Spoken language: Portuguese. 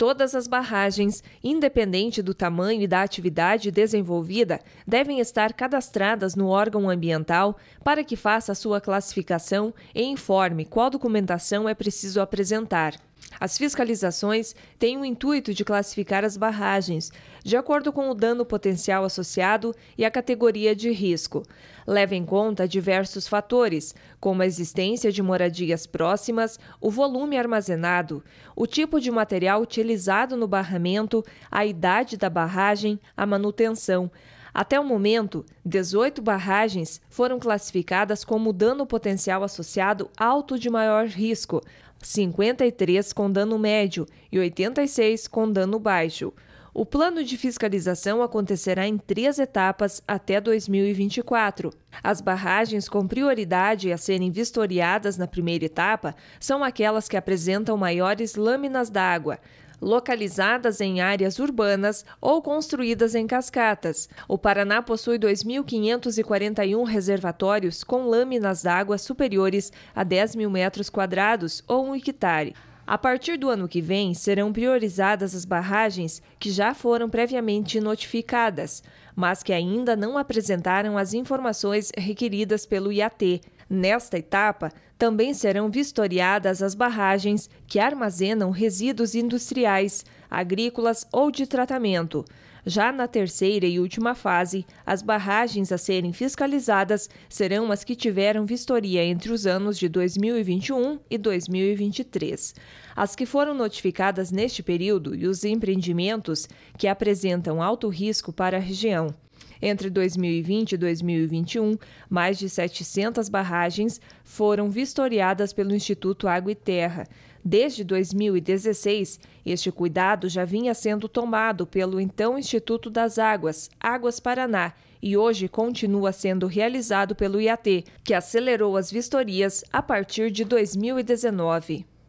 Todas as barragens, independente do tamanho e da atividade desenvolvida, devem estar cadastradas no órgão ambiental para que faça sua classificação e informe qual documentação é preciso apresentar. As fiscalizações têm o intuito de classificar as barragens, de acordo com o dano potencial associado e a categoria de risco. Leva em conta diversos fatores, como a existência de moradias próximas, o volume armazenado, o tipo de material utilizado no barramento, a idade da barragem, a manutenção até o momento, 18 barragens foram classificadas como dano potencial associado alto de maior risco, 53 com dano médio e 86 com dano baixo. O plano de fiscalização acontecerá em três etapas até 2024. As barragens com prioridade a serem vistoriadas na primeira etapa são aquelas que apresentam maiores lâminas d'água localizadas em áreas urbanas ou construídas em cascatas. O Paraná possui 2.541 reservatórios com lâminas d'água superiores a 10 mil metros quadrados ou um hectare. A partir do ano que vem, serão priorizadas as barragens que já foram previamente notificadas, mas que ainda não apresentaram as informações requeridas pelo IAT. Nesta etapa, também serão vistoriadas as barragens que armazenam resíduos industriais, agrícolas ou de tratamento. Já na terceira e última fase, as barragens a serem fiscalizadas serão as que tiveram vistoria entre os anos de 2021 e 2023. As que foram notificadas neste período e os empreendimentos que apresentam alto risco para a região. Entre 2020 e 2021, mais de 700 barragens foram vistoriadas pelo Instituto Água e Terra. Desde 2016, este cuidado já vinha sendo tomado pelo então Instituto das Águas, Águas Paraná, e hoje continua sendo realizado pelo IAT, que acelerou as vistorias a partir de 2019.